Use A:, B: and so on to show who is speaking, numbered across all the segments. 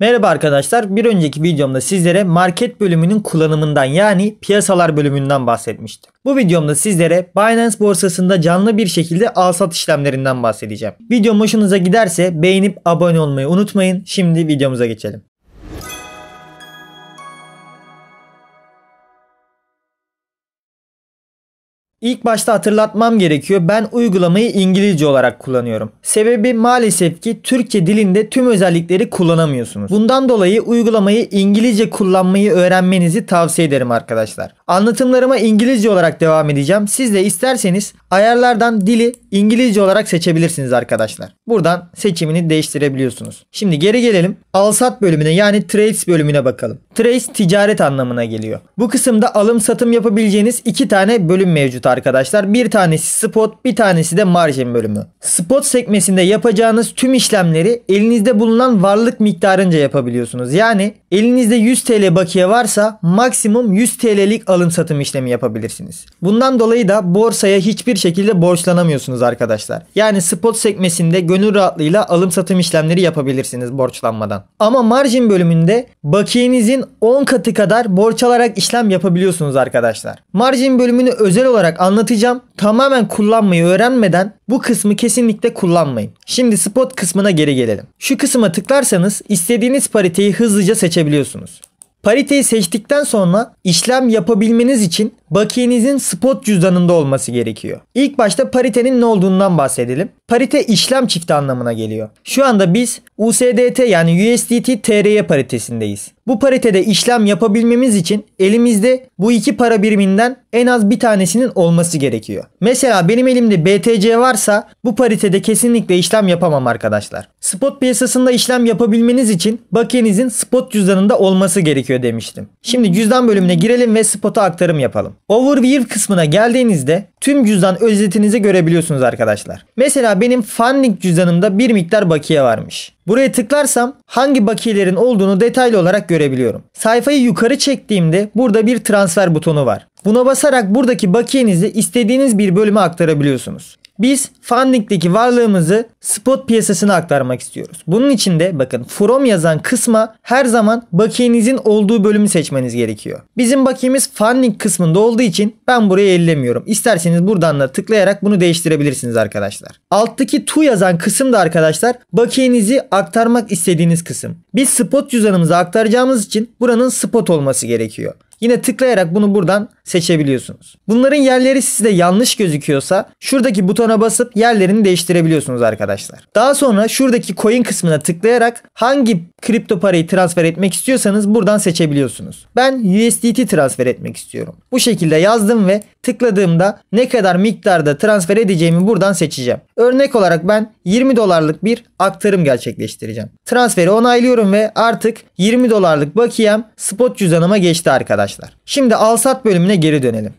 A: Merhaba arkadaşlar. Bir önceki videomda sizlere market bölümünün kullanımından yani piyasalar bölümünden bahsetmiştim. Bu videomda sizlere Binance borsasında canlı bir şekilde al sat işlemlerinden bahsedeceğim. Video hoşunuza giderse beğenip abone olmayı unutmayın. Şimdi videomuza geçelim. İlk başta hatırlatmam gerekiyor. Ben uygulamayı İngilizce olarak kullanıyorum. Sebebi maalesef ki Türkçe dilinde tüm özellikleri kullanamıyorsunuz. Bundan dolayı uygulamayı İngilizce kullanmayı öğrenmenizi tavsiye ederim arkadaşlar. Anlatımlarıma İngilizce olarak devam edeceğim. Siz de isterseniz ayarlardan dili İngilizce olarak seçebilirsiniz arkadaşlar. Buradan seçimini değiştirebiliyorsunuz. Şimdi geri gelelim. Alsat bölümüne yani Trades bölümüne bakalım. Trades ticaret anlamına geliyor. Bu kısımda alım satım yapabileceğiniz iki tane bölüm mevcut arkadaşlar. Bir tanesi spot bir tanesi de margin bölümü. Spot sekmesinde yapacağınız tüm işlemleri elinizde bulunan varlık miktarınca yapabiliyorsunuz. Yani elinizde 100 TL bakiye varsa maksimum 100 TL'lik alım satım işlemi yapabilirsiniz. Bundan dolayı da borsaya hiçbir şekilde borçlanamıyorsunuz arkadaşlar. Yani spot sekmesinde gönül rahatlığıyla alım satım işlemleri yapabilirsiniz borçlanmadan. Ama margin bölümünde bakiyenizin 10 katı kadar borç alarak işlem yapabiliyorsunuz arkadaşlar. Margin bölümünü özel olarak anlatacağım. Tamamen kullanmayı öğrenmeden bu kısmı kesinlikle kullanmayın. Şimdi spot kısmına geri gelelim. Şu kısma tıklarsanız istediğiniz pariteyi hızlıca seçebiliyorsunuz. Pariteyi seçtikten sonra işlem yapabilmeniz için bakiyenizin spot cüzdanında olması gerekiyor. İlk başta paritenin ne olduğundan bahsedelim. Parite işlem çifti anlamına geliyor. Şu anda biz USDT yani USDT TRY paritesindeyiz. Bu paritede işlem yapabilmemiz için elimizde bu iki para biriminden en az bir tanesinin olması gerekiyor. Mesela benim elimde BTC varsa bu paritede kesinlikle işlem yapamam arkadaşlar. Spot piyasasında işlem yapabilmeniz için bakiyenizin spot cüzdanında olması gerekiyor demiştim. Şimdi cüzdan bölümüne girelim ve spota aktarım yapalım. Overview kısmına geldiğinizde tüm cüzdan özetinizi görebiliyorsunuz arkadaşlar. Mesela benim funding cüzdanımda bir miktar bakiye varmış. Buraya tıklarsam hangi bakiyelerin olduğunu detaylı olarak görebiliyorum. Sayfayı yukarı çektiğimde burada bir transfer butonu var. Buna basarak buradaki bakiyenizi istediğiniz bir bölüme aktarabiliyorsunuz. Biz funding'deki varlığımızı spot piyasasına aktarmak istiyoruz. Bunun için de bakın from yazan kısma her zaman bakiyenizin olduğu bölümü seçmeniz gerekiyor. Bizim bakiyemiz funding kısmında olduğu için ben burayı ellemiyorum. İsterseniz buradan da tıklayarak bunu değiştirebilirsiniz arkadaşlar. Alttaki to yazan kısım da arkadaşlar bakiyenizi aktarmak istediğiniz kısım. Biz spot cüzdanımızı aktaracağımız için buranın spot olması gerekiyor. Yine tıklayarak bunu buradan seçebiliyorsunuz. Bunların yerleri size yanlış gözüküyorsa şuradaki butona basıp yerlerini değiştirebiliyorsunuz arkadaşlar. Daha sonra şuradaki coin kısmına tıklayarak hangi kripto parayı transfer etmek istiyorsanız buradan seçebiliyorsunuz. Ben USDT transfer etmek istiyorum. Bu şekilde yazdım ve tıkladığımda ne kadar miktarda transfer edeceğimi buradan seçeceğim. Örnek olarak ben 20 dolarlık bir aktarım gerçekleştireceğim. Transferi onaylıyorum ve artık 20 dolarlık bakiyem spot cüzdanıma geçti arkadaşlar. Şimdi al-sat bölümüne geri dönelim.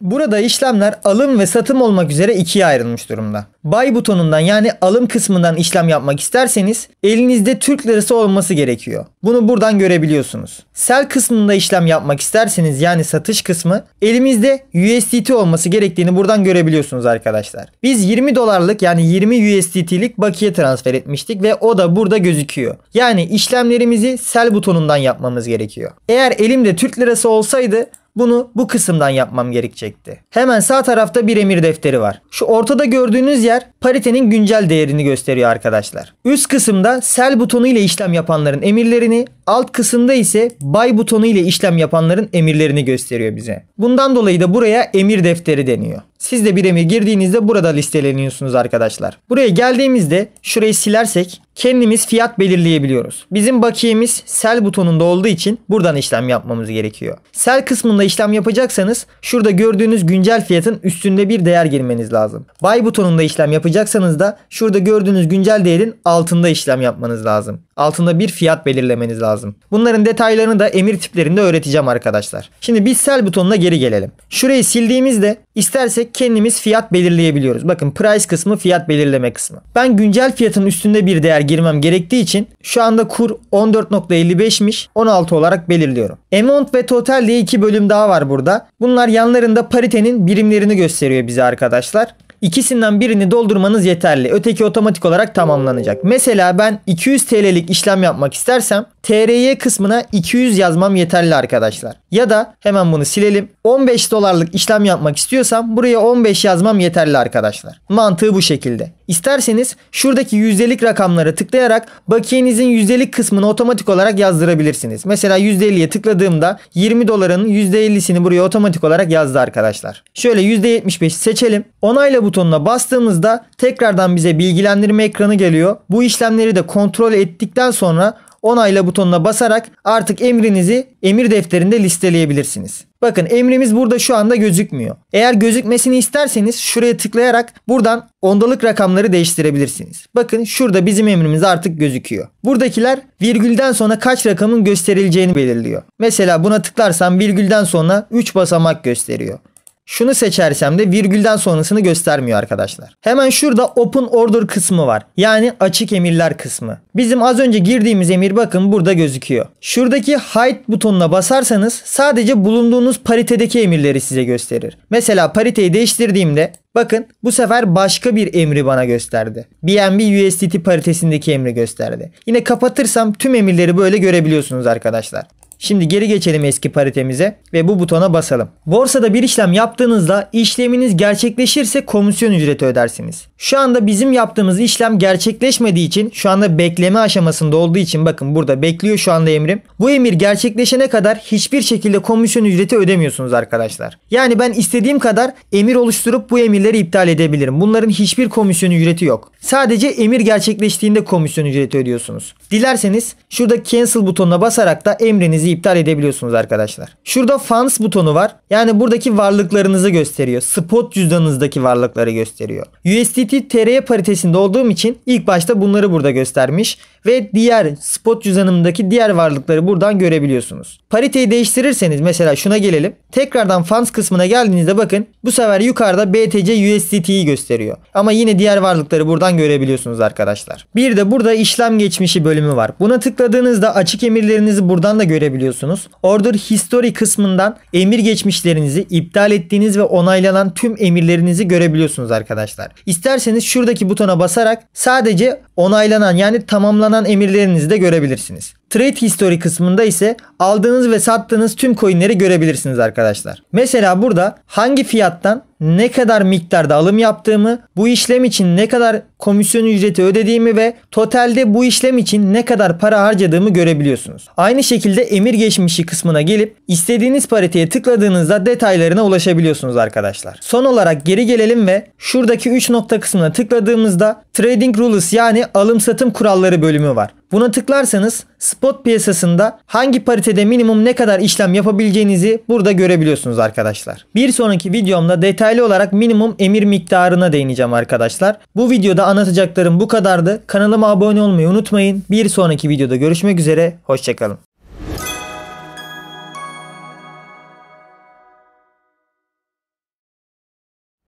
A: Burada işlemler alım ve satım olmak üzere ikiye ayrılmış durumda. Buy butonundan yani alım kısmından işlem yapmak isterseniz elinizde Türk lirası olması gerekiyor. Bunu buradan görebiliyorsunuz. Sell kısmında işlem yapmak isterseniz yani satış kısmı elimizde USDT olması gerektiğini buradan görebiliyorsunuz arkadaşlar. Biz 20 dolarlık yani 20 USDT'lik bakiye transfer etmiştik ve o da burada gözüküyor. Yani işlemlerimizi sell butonundan yapmamız gerekiyor. Eğer elimde Türk lirası olsaydı bunu bu kısımdan yapmam gerekecekti. Hemen sağ tarafta bir emir defteri var. Şu ortada gördüğünüz yer paritenin güncel değerini gösteriyor arkadaşlar. Üst kısımda sell butonu ile işlem yapanların emirlerini, alt kısımda ise buy butonu ile işlem yapanların emirlerini gösteriyor bize. Bundan dolayı da buraya emir defteri deniyor. Siz de bir emir girdiğinizde burada listeleniyorsunuz arkadaşlar. Buraya geldiğimizde şurayı silersek kendimiz fiyat belirleyebiliyoruz. Bizim bakiyemiz Sell butonunda olduğu için buradan işlem yapmamız gerekiyor. Sell kısmında işlem yapacaksanız şurada gördüğünüz güncel fiyatın üstünde bir değer girmeniz lazım. Buy butonunda işlem yapacaksanız da şurada gördüğünüz güncel değerin altında işlem yapmanız lazım. Altında bir fiyat belirlemeniz lazım. Bunların detaylarını da emir tiplerinde öğreteceğim arkadaşlar. Şimdi biz Sell butonuna geri gelelim. Şurayı sildiğimizde istersek kendimiz fiyat belirleyebiliyoruz. Bakın price kısmı fiyat belirleme kısmı. Ben güncel fiyatın üstünde bir değer girmem gerektiği için şu anda kur 14.55'miş 16 olarak belirliyorum. Amount ve total diye iki bölüm daha var burada. Bunlar yanlarında paritenin birimlerini gösteriyor bize arkadaşlar. İkisinden birini doldurmanız yeterli. Öteki otomatik olarak tamamlanacak. Mesela ben 200 TL'lik işlem yapmak istersem TRY kısmına 200 yazmam yeterli arkadaşlar. Ya da hemen bunu silelim. 15 dolarlık işlem yapmak istiyorsam buraya 15 yazmam yeterli arkadaşlar. Mantığı bu şekilde. İsterseniz şuradaki yüzdelik rakamları tıklayarak bakiyenizin yüzdelik kısmını otomatik olarak yazdırabilirsiniz. Mesela %50'ye tıkladığımda 20 doların %50'sini buraya otomatik olarak yazdı arkadaşlar. Şöyle %75 seçelim. Onayla butonuna bastığımızda tekrardan bize bilgilendirme ekranı geliyor. Bu işlemleri de kontrol ettikten sonra onayla butonuna basarak artık emrinizi emir defterinde listeleyebilirsiniz. Bakın emrimiz burada şu anda gözükmüyor. Eğer gözükmesini isterseniz şuraya tıklayarak buradan ondalık rakamları değiştirebilirsiniz. Bakın şurada bizim emrimiz artık gözüküyor. Buradakiler virgülden sonra kaç rakamın gösterileceğini belirliyor. Mesela buna tıklarsam virgülden sonra 3 basamak gösteriyor. Şunu seçersem de virgülden sonrasını göstermiyor arkadaşlar. Hemen şurada open order kısmı var. Yani açık emirler kısmı. Bizim az önce girdiğimiz emir bakın burada gözüküyor. Şuradaki hide butonuna basarsanız sadece bulunduğunuz paritedeki emirleri size gösterir. Mesela pariteyi değiştirdiğimde Bakın bu sefer başka bir emri bana gösterdi. BNB USDT paritesindeki emri gösterdi. Yine kapatırsam tüm emirleri böyle görebiliyorsunuz arkadaşlar. Şimdi geri geçelim eski paritemize ve bu butona basalım. Borsada bir işlem yaptığınızda işleminiz gerçekleşirse komisyon ücreti ödersiniz. Şu anda bizim yaptığımız işlem gerçekleşmediği için şu anda bekleme aşamasında olduğu için bakın burada bekliyor şu anda emrim. Bu emir gerçekleşene kadar hiçbir şekilde komisyon ücreti ödemiyorsunuz arkadaşlar. Yani ben istediğim kadar emir oluşturup bu emirleri iptal edebilirim. Bunların hiçbir komisyon ücreti yok. Sadece emir gerçekleştiğinde komisyon ücreti ödüyorsunuz. Dilerseniz şurada cancel butonuna basarak da emrinizi iptal edebiliyorsunuz arkadaşlar. Şurada fans butonu var. Yani buradaki varlıklarınızı gösteriyor. Spot cüzdanınızdaki varlıkları gösteriyor. USDT TR'ye paritesinde olduğum için ilk başta bunları burada göstermiş ve diğer spot cüzdanımdaki diğer varlıkları buradan görebiliyorsunuz. Pariteyi değiştirirseniz mesela şuna gelelim. Tekrardan fans kısmına geldiğinizde bakın bu sefer yukarıda BTC USDT'yi gösteriyor. Ama yine diğer varlıkları buradan buradan görebiliyorsunuz arkadaşlar. Bir de burada işlem geçmişi bölümü var. Buna tıkladığınızda açık emirlerinizi buradan da görebiliyorsunuz. Order History kısmından emir geçmişlerinizi iptal ettiğiniz ve onaylanan tüm emirlerinizi görebiliyorsunuz arkadaşlar. İsterseniz şuradaki butona basarak sadece onaylanan yani tamamlanan emirlerinizi de görebilirsiniz. Trade History kısmında ise aldığınız ve sattığınız tüm coinleri görebilirsiniz arkadaşlar. Mesela burada hangi fiyattan ne kadar miktarda alım yaptığımı, bu işlem için ne kadar komisyon ücreti ödediğimi ve totalde bu işlem için ne kadar para harcadığımı görebiliyorsunuz. Aynı şekilde emir geçmişi kısmına gelip istediğiniz pariteye tıkladığınızda detaylarına ulaşabiliyorsunuz arkadaşlar. Son olarak geri gelelim ve şuradaki 3 nokta kısmına tıkladığımızda Trading Rules yani alım satım kuralları bölümü var. Buna tıklarsanız spot piyasasında hangi paritede minimum ne kadar işlem yapabileceğinizi burada görebiliyorsunuz arkadaşlar. Bir sonraki videomda detaylı olarak minimum emir miktarına değineceğim arkadaşlar. Bu videoda anlatacaklarım bu kadardı. Kanalıma abone olmayı unutmayın. Bir sonraki videoda görüşmek üzere. Hoşçakalın.